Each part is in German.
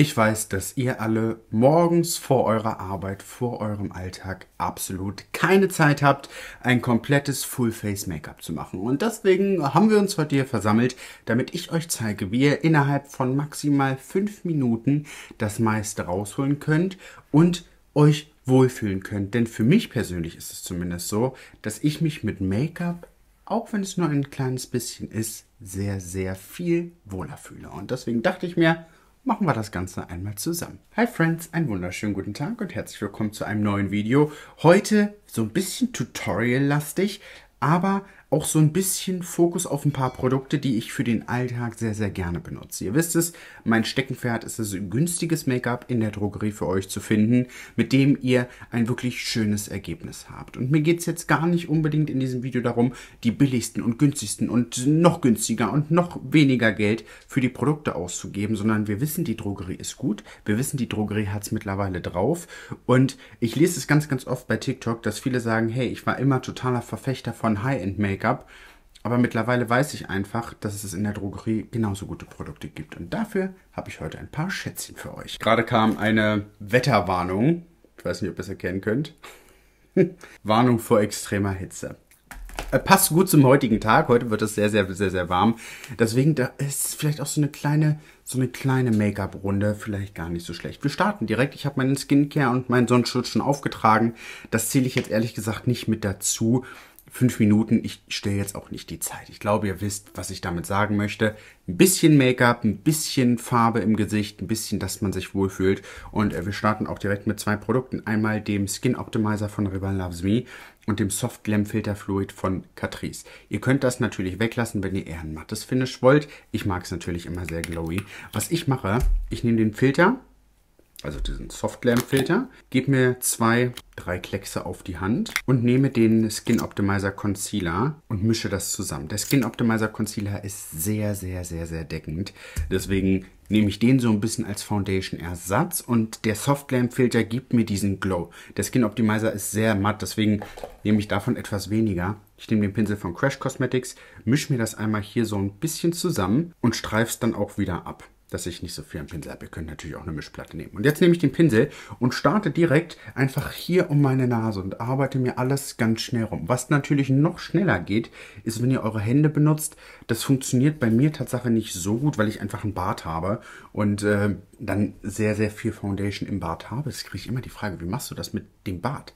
Ich weiß, dass ihr alle morgens vor eurer Arbeit, vor eurem Alltag absolut keine Zeit habt, ein komplettes Full-Face-Make-up zu machen. Und deswegen haben wir uns heute hier versammelt, damit ich euch zeige, wie ihr innerhalb von maximal fünf Minuten das meiste rausholen könnt und euch wohlfühlen könnt. Denn für mich persönlich ist es zumindest so, dass ich mich mit Make-up auch wenn es nur ein kleines bisschen ist, sehr, sehr viel wohler fühle. Und deswegen dachte ich mir, machen wir das Ganze einmal zusammen. Hi Friends, einen wunderschönen guten Tag und herzlich willkommen zu einem neuen Video. Heute so ein bisschen Tutorial-lastig, aber auch so ein bisschen Fokus auf ein paar Produkte, die ich für den Alltag sehr, sehr gerne benutze. Ihr wisst es, mein Steckenpferd ist es, günstiges Make-up in der Drogerie für euch zu finden, mit dem ihr ein wirklich schönes Ergebnis habt. Und mir geht es jetzt gar nicht unbedingt in diesem Video darum, die billigsten und günstigsten und noch günstiger und noch weniger Geld für die Produkte auszugeben, sondern wir wissen, die Drogerie ist gut, wir wissen, die Drogerie hat es mittlerweile drauf. Und ich lese es ganz, ganz oft bei TikTok, dass viele sagen, hey, ich war immer totaler Verfechter von High-End-Make Make-up. Aber mittlerweile weiß ich einfach, dass es in der Drogerie genauso gute Produkte gibt. Und dafür habe ich heute ein paar Schätzchen für euch. Gerade kam eine Wetterwarnung. Ich weiß nicht, ob ihr es erkennen könnt. Warnung vor extremer Hitze. Äh, passt gut zum heutigen Tag. Heute wird es sehr, sehr, sehr, sehr warm. Deswegen da ist vielleicht auch so eine kleine, so eine kleine Make-up-Runde vielleicht gar nicht so schlecht. Wir starten direkt. Ich habe meinen Skincare und meinen Sonnenschutz schon aufgetragen. Das zähle ich jetzt ehrlich gesagt nicht mit dazu fünf Minuten, ich stelle jetzt auch nicht die Zeit. Ich glaube, ihr wisst, was ich damit sagen möchte. Ein bisschen Make-up, ein bisschen Farbe im Gesicht, ein bisschen, dass man sich wohlfühlt. Und äh, wir starten auch direkt mit zwei Produkten. Einmal dem Skin Optimizer von Rival Loves Me und dem Soft Glam Filter Fluid von Catrice. Ihr könnt das natürlich weglassen, wenn ihr eher ein mattes Finish wollt. Ich mag es natürlich immer sehr glowy. Was ich mache, ich nehme den Filter also diesen Soft Glam Filter, gebe mir zwei, drei Kleckse auf die Hand und nehme den Skin Optimizer Concealer und mische das zusammen. Der Skin Optimizer Concealer ist sehr, sehr, sehr, sehr deckend. Deswegen nehme ich den so ein bisschen als Foundation-Ersatz und der Soft Glam Filter gibt mir diesen Glow. Der Skin Optimizer ist sehr matt, deswegen nehme ich davon etwas weniger. Ich nehme den Pinsel von Crash Cosmetics, mische mir das einmal hier so ein bisschen zusammen und streife es dann auch wieder ab dass ich nicht so viel am Pinsel habe. Ihr könnt natürlich auch eine Mischplatte nehmen. Und jetzt nehme ich den Pinsel und starte direkt einfach hier um meine Nase und arbeite mir alles ganz schnell rum. Was natürlich noch schneller geht, ist, wenn ihr eure Hände benutzt. Das funktioniert bei mir tatsächlich nicht so gut, weil ich einfach einen Bart habe und äh, dann sehr, sehr viel Foundation im Bart habe. Jetzt kriege ich immer die Frage, wie machst du das mit dem Bart?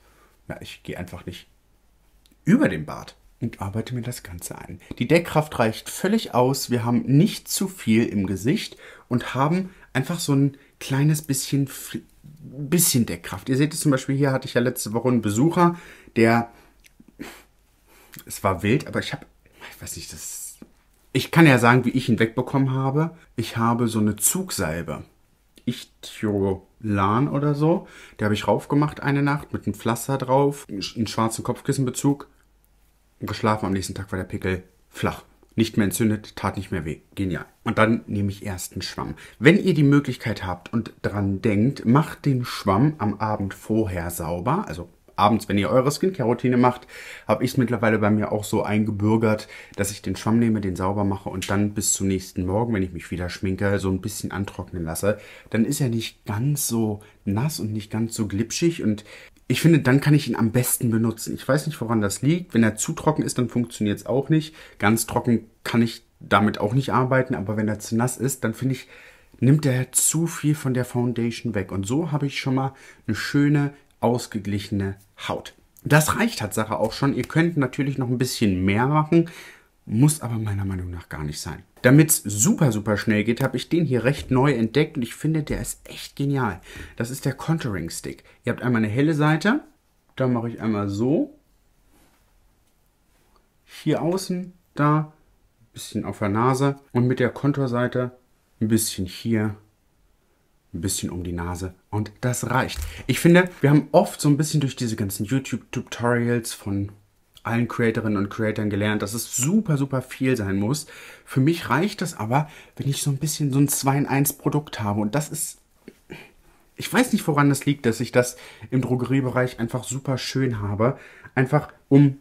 Ja, ich gehe einfach nicht über den Bart und arbeite mir das Ganze ein. Die Deckkraft reicht völlig aus. Wir haben nicht zu viel im Gesicht und haben einfach so ein kleines bisschen, bisschen Deckkraft. Ihr seht es zum Beispiel hier hatte ich ja letzte Woche einen Besucher, der, es war wild, aber ich habe, ich weiß nicht, das, ich kann ja sagen, wie ich ihn wegbekommen habe. Ich habe so eine Zugsalbe. Ichthyolan oder so. Der habe ich raufgemacht eine Nacht mit einem Pflaster drauf, einen schwarzen Kopfkissenbezug und geschlafen. Am nächsten Tag war der Pickel flach. Nicht mehr entzündet, tat nicht mehr weh. Genial. Und dann nehme ich erst einen Schwamm. Wenn ihr die Möglichkeit habt und dran denkt, macht den Schwamm am Abend vorher sauber. Also abends, wenn ihr eure Skincare-Routine macht, habe ich es mittlerweile bei mir auch so eingebürgert, dass ich den Schwamm nehme, den sauber mache und dann bis zum nächsten Morgen, wenn ich mich wieder schminke, so ein bisschen antrocknen lasse. Dann ist er nicht ganz so nass und nicht ganz so glitschig und ich finde, dann kann ich ihn am besten benutzen. Ich weiß nicht, woran das liegt. Wenn er zu trocken ist, dann funktioniert es auch nicht. Ganz trocken kann ich damit auch nicht arbeiten, aber wenn er zu nass ist, dann finde ich, nimmt er zu viel von der Foundation weg. Und so habe ich schon mal eine schöne, ausgeglichene Haut. Das reicht Tatsache auch schon. Ihr könnt natürlich noch ein bisschen mehr machen. Muss aber meiner Meinung nach gar nicht sein. Damit es super, super schnell geht, habe ich den hier recht neu entdeckt und ich finde, der ist echt genial. Das ist der Contouring Stick. Ihr habt einmal eine helle Seite, da mache ich einmal so. Hier außen, da, ein bisschen auf der Nase und mit der Kontorseite ein bisschen hier, ein bisschen um die Nase und das reicht. Ich finde, wir haben oft so ein bisschen durch diese ganzen YouTube-Tutorials von allen Creatorinnen und Creatoren gelernt, dass es super, super viel sein muss. Für mich reicht das aber, wenn ich so ein bisschen so ein 2 in 1 Produkt habe. Und das ist, ich weiß nicht, woran das liegt, dass ich das im Drogeriebereich einfach super schön habe. Einfach um,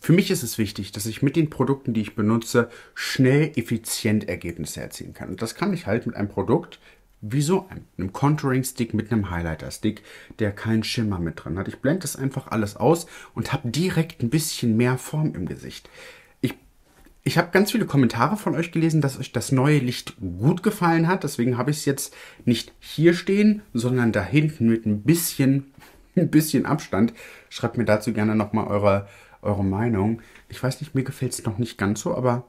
für mich ist es wichtig, dass ich mit den Produkten, die ich benutze, schnell, effizient Ergebnisse erzielen kann. Und das kann ich halt mit einem Produkt, wie Wieso einem Contouring-Stick mit einem Highlighter-Stick, der keinen Schimmer mit drin hat. Ich blende das einfach alles aus und habe direkt ein bisschen mehr Form im Gesicht. Ich, ich habe ganz viele Kommentare von euch gelesen, dass euch das neue Licht gut gefallen hat. Deswegen habe ich es jetzt nicht hier stehen, sondern da hinten mit ein bisschen, ein bisschen Abstand. Schreibt mir dazu gerne nochmal eure, eure Meinung. Ich weiß nicht, mir gefällt es noch nicht ganz so, aber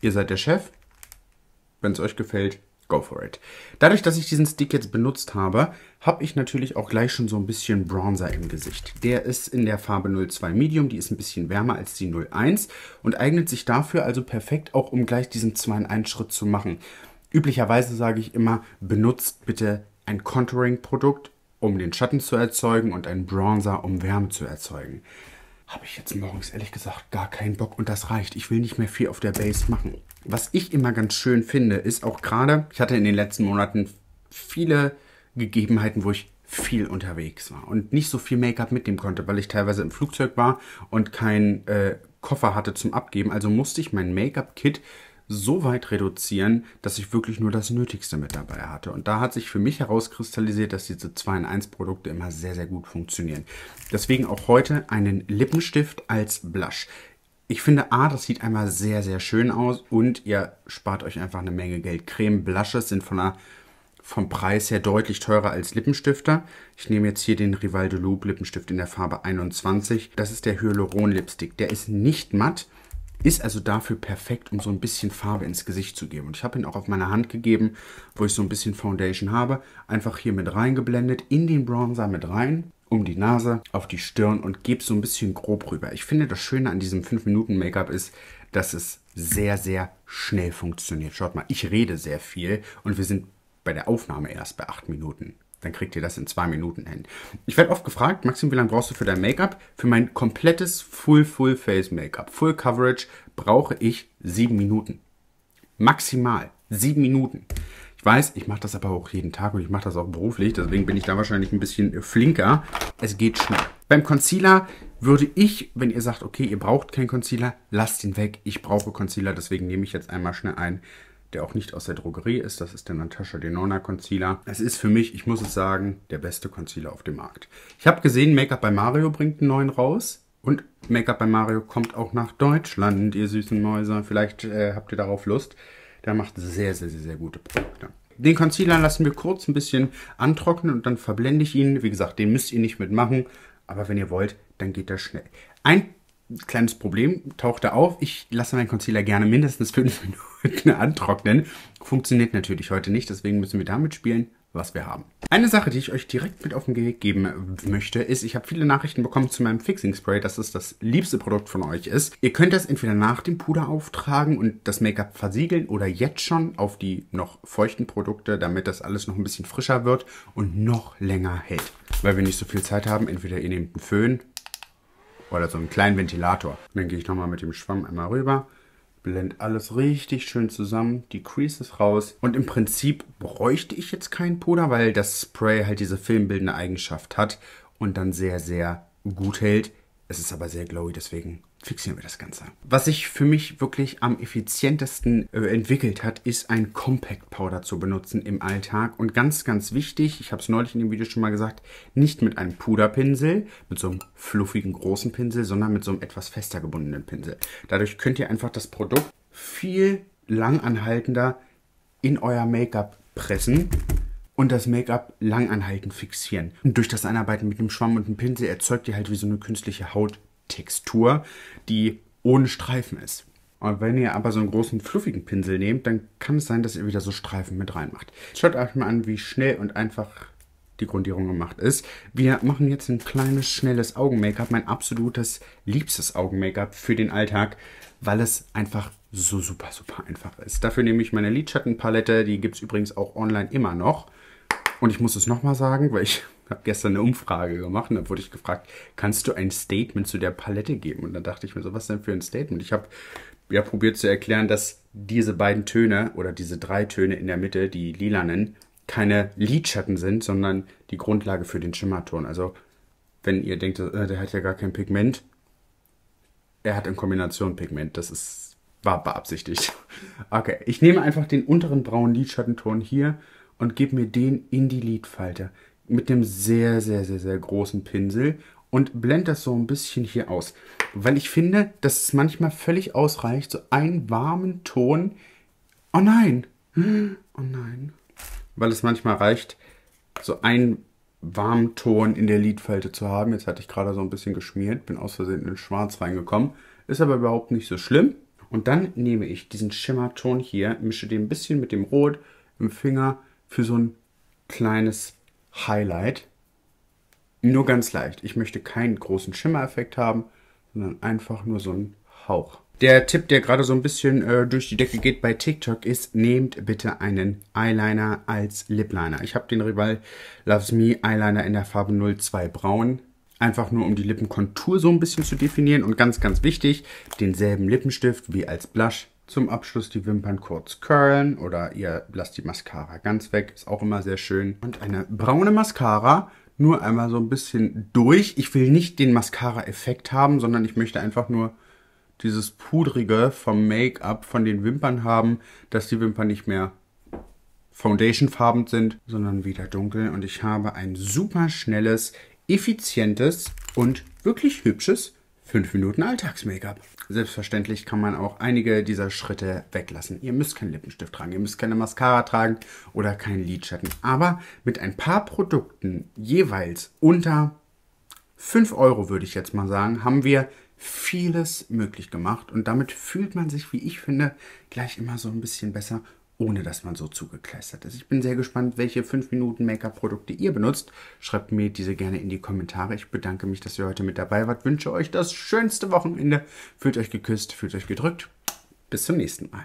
ihr seid der Chef. Wenn es euch gefällt, Go for it. Dadurch, dass ich diesen Stick jetzt benutzt habe, habe ich natürlich auch gleich schon so ein bisschen Bronzer im Gesicht. Der ist in der Farbe 02 Medium, die ist ein bisschen wärmer als die 01 und eignet sich dafür also perfekt auch, um gleich diesen 2 in 1 Schritt zu machen. Üblicherweise sage ich immer, benutzt bitte ein Contouring-Produkt, um den Schatten zu erzeugen und ein Bronzer, um Wärme zu erzeugen habe ich jetzt morgens ehrlich gesagt gar keinen Bock und das reicht. Ich will nicht mehr viel auf der Base machen. Was ich immer ganz schön finde, ist auch gerade, ich hatte in den letzten Monaten viele Gegebenheiten, wo ich viel unterwegs war und nicht so viel Make-up mitnehmen konnte, weil ich teilweise im Flugzeug war und keinen äh, Koffer hatte zum Abgeben. Also musste ich mein Make-up-Kit so weit reduzieren, dass ich wirklich nur das Nötigste mit dabei hatte. Und da hat sich für mich herauskristallisiert, dass diese 2 in 1 Produkte immer sehr, sehr gut funktionieren. Deswegen auch heute einen Lippenstift als Blush. Ich finde, A, das sieht einmal sehr, sehr schön aus und ihr spart euch einfach eine Menge Geld. Creme, Blushes sind von einer vom Preis her deutlich teurer als Lippenstifter. Ich nehme jetzt hier den Rival de Loup Lippenstift in der Farbe 21. Das ist der Hyaluron Lipstick. Der ist nicht matt, ist also dafür perfekt, um so ein bisschen Farbe ins Gesicht zu geben. Und ich habe ihn auch auf meine Hand gegeben, wo ich so ein bisschen Foundation habe. Einfach hier mit reingeblendet, in den Bronzer mit rein um die Nase, auf die Stirn und gebe so ein bisschen grob rüber. Ich finde, das Schöne an diesem 5-Minuten-Make-up ist, dass es sehr, sehr schnell funktioniert. Schaut mal, ich rede sehr viel und wir sind bei der Aufnahme erst bei 8 Minuten dann kriegt ihr das in zwei Minuten hin. Ich werde oft gefragt, Maxim, wie lange brauchst du für dein Make-up? Für mein komplettes Full-Full-Face-Make-up, Full-Coverage, brauche ich sieben Minuten. Maximal sieben Minuten. Ich weiß, ich mache das aber auch jeden Tag und ich mache das auch beruflich, deswegen bin ich da wahrscheinlich ein bisschen flinker. Es geht schnell. Beim Concealer würde ich, wenn ihr sagt, okay, ihr braucht keinen Concealer, lasst ihn weg. Ich brauche Concealer, deswegen nehme ich jetzt einmal schnell einen der auch nicht aus der Drogerie ist. Das ist der Natasha Denona Concealer. Es ist für mich, ich muss es sagen, der beste Concealer auf dem Markt. Ich habe gesehen, Make-up bei Mario bringt einen neuen raus. Und Make-up bei Mario kommt auch nach Deutschland, ihr süßen Mäuse. Vielleicht äh, habt ihr darauf Lust. Der macht sehr, sehr, sehr, sehr gute Produkte. Den Concealer lassen wir kurz ein bisschen antrocknen und dann verblende ich ihn. Wie gesagt, den müsst ihr nicht mitmachen. Aber wenn ihr wollt, dann geht das schnell. Ein kleines Problem tauchte auf. Ich lasse meinen Concealer gerne mindestens fünf Minuten antrocknen. Funktioniert natürlich heute nicht, deswegen müssen wir damit spielen, was wir haben. Eine Sache, die ich euch direkt mit auf den Weg geben möchte, ist, ich habe viele Nachrichten bekommen zu meinem Fixing Spray, dass es das liebste Produkt von euch ist. Ihr könnt das entweder nach dem Puder auftragen und das Make-up versiegeln oder jetzt schon auf die noch feuchten Produkte, damit das alles noch ein bisschen frischer wird und noch länger hält. Weil wir nicht so viel Zeit haben, entweder ihr nehmt einen Föhn oder so einen kleinen Ventilator. dann gehe ich nochmal mit dem Schwamm einmal rüber, blende alles richtig schön zusammen, die Creases raus. Und im Prinzip bräuchte ich jetzt keinen Puder, weil das Spray halt diese filmbildende Eigenschaft hat und dann sehr, sehr gut hält. Es ist aber sehr glowy, deswegen fixieren wir das Ganze. Was sich für mich wirklich am effizientesten äh, entwickelt hat, ist ein Compact Powder zu benutzen im Alltag. Und ganz, ganz wichtig, ich habe es neulich in dem Video schon mal gesagt, nicht mit einem Puderpinsel, mit so einem fluffigen großen Pinsel, sondern mit so einem etwas fester gebundenen Pinsel. Dadurch könnt ihr einfach das Produkt viel langanhaltender in euer Make-up pressen und das Make-up langanhaltend fixieren. Und durch das Einarbeiten mit dem Schwamm und dem Pinsel erzeugt ihr halt wie so eine künstliche Haut Textur, die ohne Streifen ist. Und wenn ihr aber so einen großen fluffigen Pinsel nehmt, dann kann es sein, dass ihr wieder so Streifen mit reinmacht. Schaut euch mal an, wie schnell und einfach die Grundierung gemacht ist. Wir machen jetzt ein kleines, schnelles Augen-Make-up. Mein absolutes, liebstes Augen-Make-up für den Alltag, weil es einfach so super, super einfach ist. Dafür nehme ich meine Lidschattenpalette. Die gibt es übrigens auch online immer noch. Und ich muss es nochmal sagen, weil ich habe gestern eine Umfrage gemacht und da wurde ich gefragt, kannst du ein Statement zu der Palette geben? Und dann dachte ich mir so, was denn für ein Statement? Ich habe ja probiert zu erklären, dass diese beiden Töne oder diese drei Töne in der Mitte, die lilanen, keine Lidschatten sind, sondern die Grundlage für den Schimmerton. Also wenn ihr denkt, äh, der hat ja gar kein Pigment, er hat in Kombination Pigment. Das ist, war beabsichtigt. Okay, ich nehme einfach den unteren braunen Lidschattenton hier und gebe mir den in die Lidfalte mit dem sehr, sehr, sehr, sehr großen Pinsel und blende das so ein bisschen hier aus. Weil ich finde, dass es manchmal völlig ausreicht, so einen warmen Ton. Oh nein! Oh nein. Weil es manchmal reicht, so einen warmen Ton in der Lidfalte zu haben. Jetzt hatte ich gerade so ein bisschen geschmiert, bin aus Versehen in Schwarz reingekommen. Ist aber überhaupt nicht so schlimm. Und dann nehme ich diesen Schimmerton hier, mische den ein bisschen mit dem Rot im Finger für so ein kleines Highlight. Nur ganz leicht. Ich möchte keinen großen Schimmereffekt haben, sondern einfach nur so einen Hauch. Der Tipp, der gerade so ein bisschen äh, durch die Decke geht bei TikTok, ist, nehmt bitte einen Eyeliner als Lipliner. Ich habe den Rival Loves Me Eyeliner in der Farbe 02 Braun. Einfach nur, um die Lippenkontur so ein bisschen zu definieren. Und ganz, ganz wichtig, denselben Lippenstift wie als Blush zum Abschluss die Wimpern kurz curlen oder ihr lasst die Mascara ganz weg, ist auch immer sehr schön. Und eine braune Mascara nur einmal so ein bisschen durch. Ich will nicht den Mascara-Effekt haben, sondern ich möchte einfach nur dieses Pudrige vom Make-up, von den Wimpern haben, dass die Wimpern nicht mehr foundationfarbend sind, sondern wieder dunkel. Und ich habe ein super schnelles, effizientes und wirklich hübsches 5 Minuten Alltags-Make-up. Selbstverständlich kann man auch einige dieser Schritte weglassen. Ihr müsst keinen Lippenstift tragen, ihr müsst keine Mascara tragen oder keinen Lidschatten. Aber mit ein paar Produkten jeweils unter 5 Euro, würde ich jetzt mal sagen, haben wir vieles möglich gemacht. Und damit fühlt man sich, wie ich finde, gleich immer so ein bisschen besser ohne dass man so zugekleistert ist. Ich bin sehr gespannt, welche 5 Minuten Make-up-Produkte ihr benutzt. Schreibt mir diese gerne in die Kommentare. Ich bedanke mich, dass ihr heute mit dabei wart. Wünsche euch das schönste Wochenende. Fühlt euch geküsst, fühlt euch gedrückt. Bis zum nächsten Mal.